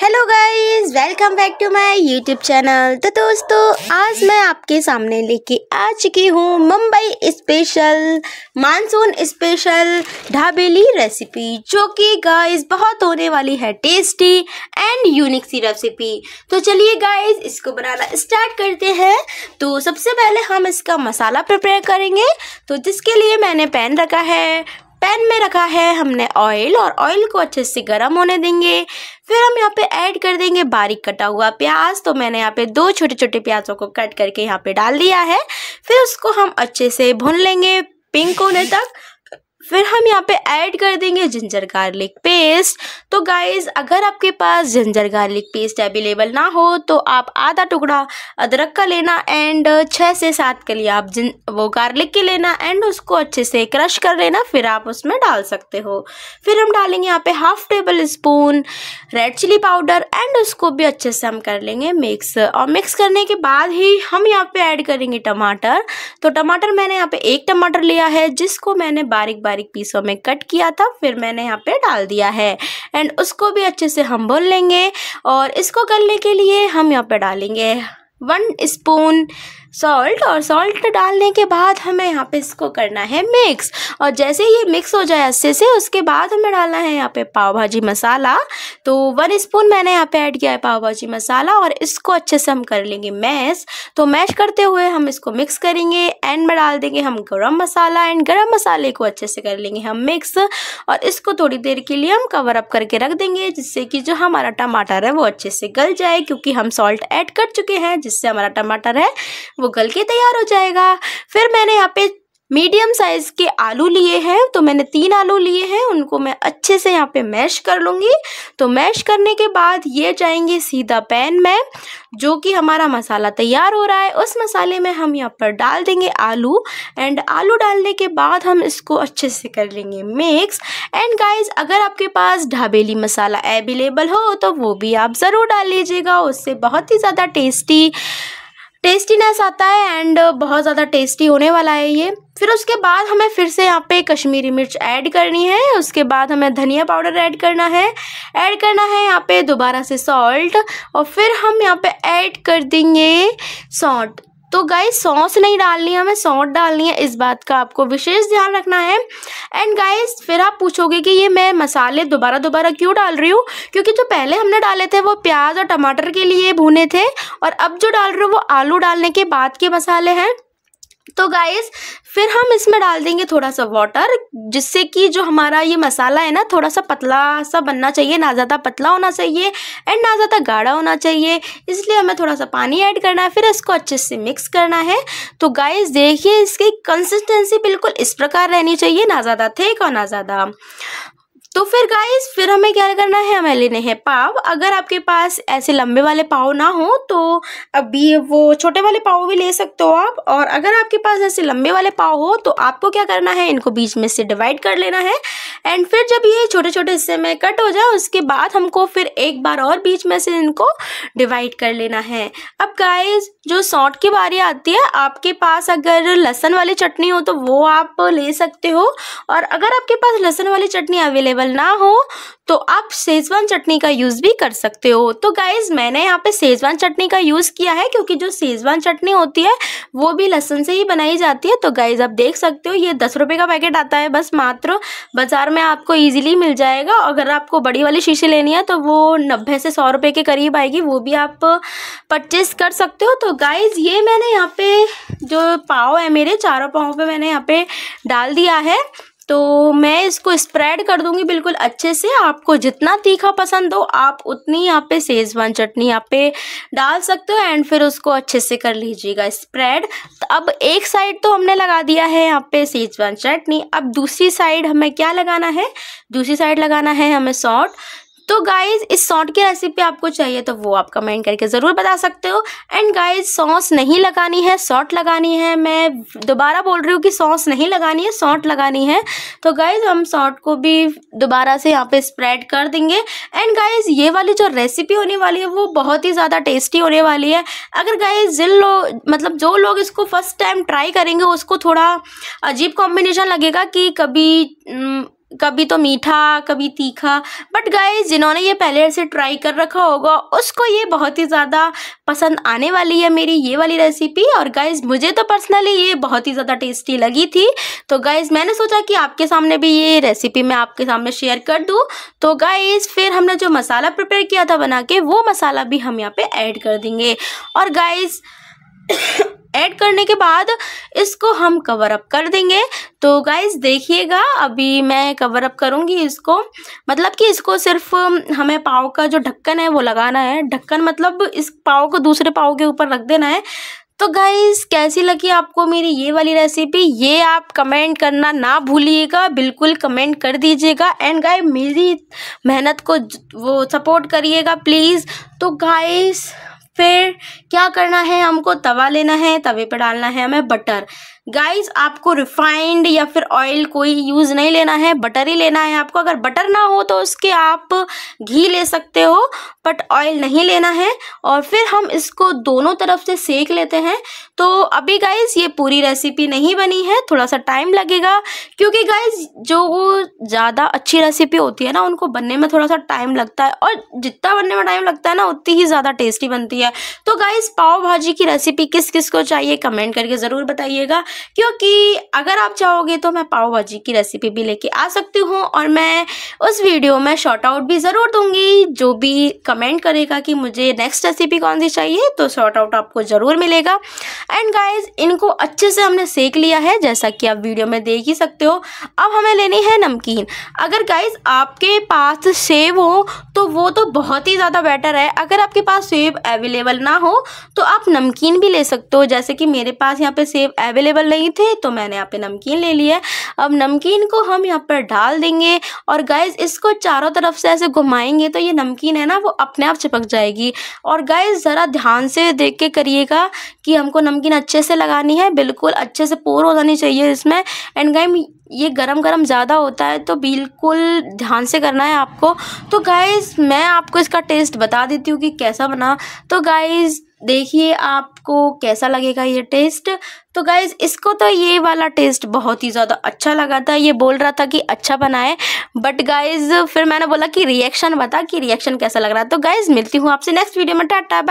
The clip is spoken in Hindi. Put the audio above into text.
hello guys welcome back to my YouTube channel तो दोस्तों आज मैं आपके सामने लेके आ चुकी हूँ Mumbai special monsoon special dabeli recipe जो कि गाइस बहुत होने वाली है टेस्टी एंड यूनिक सी रेसिपी तो चलिए गाइस इसको बनाना स्टार्ट करते हैं तो सबसे पहले हम इसका मसाला प्रिपेयर करेंगे तो जिसके लिए मैंने पैन रखा है पैन में रखा है हमने ऑयल और ऑयल को अच्छे से गर्म होने देंगे फिर हम यहाँ पे ऐड कर देंगे बारीक कटा हुआ प्याज तो मैंने यहाँ पे दो छोटे छोटे प्याजों को कट करके यहाँ पे डाल दिया है फिर उसको हम अच्छे से भून लेंगे पिंक होने तक फिर हम यहाँ पे ऐड कर देंगे जिंजर गार्लिक पेस्ट तो गाइज अगर आपके पास जिंजर गार्लिक पेस्ट अवेलेबल ना हो तो आप आधा टुकड़ा अदरक का लेना एंड छः से सात के लिए आप जिन वो गार्लिक के लेना एंड उसको अच्छे से क्रश कर लेना फिर आप उसमें डाल सकते हो फिर हम डालेंगे यहाँ पे half tablespoon red chilli powder and उसको भी अच्छे से हम कर लेंगे मिक्स और मिक्स करने के बाद ही हम यहाँ पर ऐड करेंगे टमाटर तो टमाटर मैंने यहाँ पर एक टमाटर लिया है जिसको मैंने बारीक बारीक बारीक पीसों में कट किया था फिर मैंने यहाँ पे डाल दिया है एंड उसको भी अच्छे से हम बोल लेंगे और इसको करने के लिए हम यहाँ पे डालेंगे वन स्पून सॉल्ट और सॉल्ट डालने के बाद हमें यहाँ पे इसको करना है मिक्स और जैसे ये मिक्स हो जाए अच्छे से उसके बाद हमें डालना है यहाँ पे पाव भाजी मसाला तो वन स्पून मैंने यहाँ पे ऐड किया है पाव भाजी मसाला और इसको अच्छे से हम कर लेंगे मैश तो मैश करते हुए हम इसको मिक्स करेंगे एंड में डाल देंगे हम गर्म मसाला एंड गर्म मसाले को अच्छे से कर लेंगे हम मिक्स और इसको थोड़ी देर के लिए हम कवर अप करके रख देंगे जिससे कि जो हमारा टमाटर है वो अच्छे से गल जाए क्योंकि हम सॉल्ट ऐड कर चुके हैं जिससे हमारा टमाटर है वो गल के तैयार हो जाएगा फिर मैंने यहाँ पे मीडियम साइज़ के आलू लिए हैं तो मैंने तीन आलू लिए हैं उनको मैं अच्छे से यहाँ पे मैश कर लूँगी तो मैश करने के बाद ये जाएंगे सीधा पैन में जो कि हमारा मसाला तैयार हो रहा है उस मसाले में हम यहाँ पर डाल देंगे आलू एंड आलू डालने के बाद हम इसको अच्छे से कर लेंगे मिक्स एंड गाइस अगर आपके पास ढाबेली मसाला अवेलेबल हो तो वो भी आप ज़रूर डाल लीजिएगा उससे बहुत ही ज़्यादा टेस्टी टेस्टीनेस आता है एंड बहुत ज़्यादा टेस्टी होने वाला है ये फिर उसके बाद हमें फिर से यहाँ पे कश्मीरी मिर्च ऐड करनी है उसके बाद हमें धनिया पाउडर ऐड करना है ऐड करना है यहाँ पे दोबारा से सॉल्ट और फिर हम यहाँ पे ऐड कर देंगे सॉल्ट तो गाय सॉस नहीं डालनी है हमें सौट डालनी है इस बात का आपको विशेष ध्यान रखना है एंड गाइस फिर आप पूछोगे कि ये मैं मसाले दोबारा दोबारा क्यों डाल रही हूँ क्योंकि जो पहले हमने डाले थे वो प्याज और टमाटर के लिए भुने थे और अब जो डाल रही हूँ वो आलू डालने के बाद के मसाले हैं तो गाइस फिर हम इसमें डाल देंगे थोड़ा सा वाटर जिससे कि जो हमारा ये मसाला है ना थोड़ा सा पतला सा बनना चाहिए ना ज़्यादा पतला होना चाहिए एंड ना ज़्यादा गाढ़ा होना चाहिए इसलिए हमें थोड़ा सा पानी ऐड करना है फिर इसको अच्छे से मिक्स करना है तो गाइस देखिए इसकी कंसिस्टेंसी बिल्कुल इस प्रकार रहनी चाहिए ना ज़्यादा थेक और ना ज़्यादा तो फिर गाइस फिर हमें क्या करना है हमें लेने हैं पाव अगर आपके पास ऐसे लंबे वाले पाव ना हो तो अभी वो छोटे वाले पाव भी ले सकते हो आप और अगर आपके पास ऐसे लंबे वाले पाव हो तो आपको क्या करना है इनको बीच में से डिवाइड कर लेना है एंड फिर जब ये छोटे छोटे हिस्से में कट हो जाए उसके बाद हमको फिर एक बार और बीच में से इनको डिवाइड कर लेना है अब गाइज जो सौट की बारी आती है आपके पास अगर लहसन वाली चटनी हो तो वो आप ले सकते हो और अगर आपके पास लहसन वाली चटनी अवेलेबल अवेलेबल ना हो तो आप सेजवान चटनी का यूज़ भी कर सकते हो तो गाइज मैंने यहाँ पे सेजवान चटनी का यूज़ किया है क्योंकि जो सेजवान चटनी होती है वो भी लहसुन से ही बनाई जाती है तो गाइज आप देख सकते हो ये दस रुपये का पैकेट आता है बस मात्र बाज़ार में आपको ईजिली मिल जाएगा अगर आपको बड़ी वाली शीशी लेनी है तो वो नब्बे से सौ रुपये के करीब आएगी वो भी आप परचेज़ कर सकते हो तो गाइज़ ये मैंने यहाँ पे जो पाव है मेरे चारों पाव पे मैंने यहाँ पे डाल दिया है तो मैं इसको स्प्रेड कर दूंगी बिल्कुल अच्छे से आपको जितना तीखा पसंद हो आप उतनी यहाँ पे सेजवान चटनी यहाँ पे डाल सकते हो एंड फिर उसको अच्छे से कर लीजिएगा स्प्रेड तो अब एक साइड तो हमने लगा दिया है यहाँ पे सेजवान चटनी अब दूसरी साइड हमें क्या लगाना है दूसरी साइड लगाना है हमें सॉल्ट तो गाइज इस सौंठ की रेसिपी आपको चाहिए तो वो आप कमेंट करके ज़रूर बता सकते हो एंड गाइज सॉस नहीं लगानी है सॉट लगानी है मैं दोबारा बोल रही हूँ कि सॉस नहीं लगानी है सॉट लगानी है तो गाइज हम सॉट को भी दोबारा से यहाँ पे स्प्रेड कर देंगे एंड गाइज ये वाली जो रेसिपी होने वाली है वो बहुत ही ज़्यादा टेस्टी होने वाली है अगर गाइज जिन लोग मतलब जो लोग इसको फर्स्ट टाइम ट्राई करेंगे उसको थोड़ा अजीब कॉम्बिनेशन लगेगा कि कभी न, हम्म, कभी तो मीठा कभी तीखा बट गाय जिन्होंने ये पहले से ट्राई कर रखा होगा उसको ये बहुत ही ज़्यादा पसंद आने वाली है मेरी ये वाली रेसिपी और गाइज मुझे तो पर्सनली ये बहुत ही ज़्यादा टेस्टी लगी थी तो गाइज मैंने सोचा कि आपके सामने भी ये रेसिपी मैं आपके सामने शेयर कर दूँ तो गाइज़ फिर हमने जो मसाला प्रिपेयर किया था बना के वो मसाला भी हम यहाँ पर ऐड कर देंगे और गाइज़ ऐड करने के बाद इसको हम कवर अप कर देंगे तो गाइज देखिएगा अभी मैं कवर अप करूँगी इसको मतलब कि इसको सिर्फ हमें पाव का जो ढक्कन है वो लगाना है ढक्कन मतलब इस पाव को दूसरे पाव के ऊपर रख देना है तो गाइज़ कैसी लगी आपको मेरी ये वाली रेसिपी ये आप कमेंट करना ना भूलिएगा बिल्कुल कमेंट कर दीजिएगा एंड गाय मेरी मेहनत को वो सपोर्ट करिएगा प्लीज़ तो गाइस फिर क्या करना है हमको तवा लेना है तवे पर डालना है हमें बटर गाइस आपको रिफाइंड या फिर ऑयल कोई यूज़ नहीं लेना है बटर ही लेना है आपको अगर बटर ना हो तो उसके आप घी ले सकते हो बट ऑयल नहीं लेना है और फिर हम इसको दोनों तरफ से सेक लेते हैं तो अभी गाइस ये पूरी रेसिपी नहीं बनी है थोड़ा सा टाइम लगेगा क्योंकि गाइस जो ज़्यादा अच्छी रेसिपी होती है ना उनको बनने में थोड़ा सा टाइम लगता है और जितना बनने में टाइम लगता है ना उतनी ही ज़्यादा टेस्टी बनती है तो गाइज़ पाव भाजी की रेसिपी किस किस को चाहिए कमेंट करके ज़रूर बताइएगा क्योंकि अगर आप चाहोगे तो मैं पाव भाजी की रेसिपी भी लेके आ सकती हूँ और मैं उस वीडियो में शॉर्ट आउट भी ज़रूर दूंगी जो भी कमेंट करेगा कि मुझे नेक्स्ट रेसिपी कौन सी चाहिए तो शॉर्ट आउट आपको ज़रूर मिलेगा एंड गाइज इनको अच्छे से हमने सेक लिया है जैसा कि आप वीडियो में देख ही सकते हो अब हमें लेनी है नमकीन अगर गाइज आपके पास सेब हो तो वो तो बहुत ही ज़्यादा बेटर है अगर आपके पास सेब अवेलेबल ना हो तो आप नमकीन भी ले सकते हो जैसे कि मेरे पास यहाँ पे सेब अवेलेबल अवेलेबल नहीं थे तो मैंने यहाँ पे नमकीन ले लिया अब नमकीन को हम यहाँ पर डाल देंगे और गाइज इसको चारों तरफ से ऐसे घुमाएंगे तो ये नमकीन है ना वो अपने आप चिपक जाएगी और गाइज ज़रा ध्यान से देख के करिएगा कि हमको नमकीन अच्छे से लगानी है बिल्कुल अच्छे से पोर हो जानी चाहिए इसमें एंड गाइम ये गरम गरम ज़्यादा होता है तो बिल्कुल ध्यान से करना है आपको तो गाइज़ मैं आपको इसका टेस्ट बता देती हूँ कि कैसा बना तो गाइज़ देखिए आपको कैसा लगेगा ये टेस्ट तो गाइज़ इसको तो ये वाला टेस्ट बहुत ही ज़्यादा अच्छा लगा था ये बोल रहा था कि अच्छा बना है बट गाइज़ फिर मैंने बोला कि रिएक्शन बता कि रिएक्शन कैसा लग रहा है तो गाइज़ मिलती हूँ आपसे नेक्स्ट वीडियो में टाटा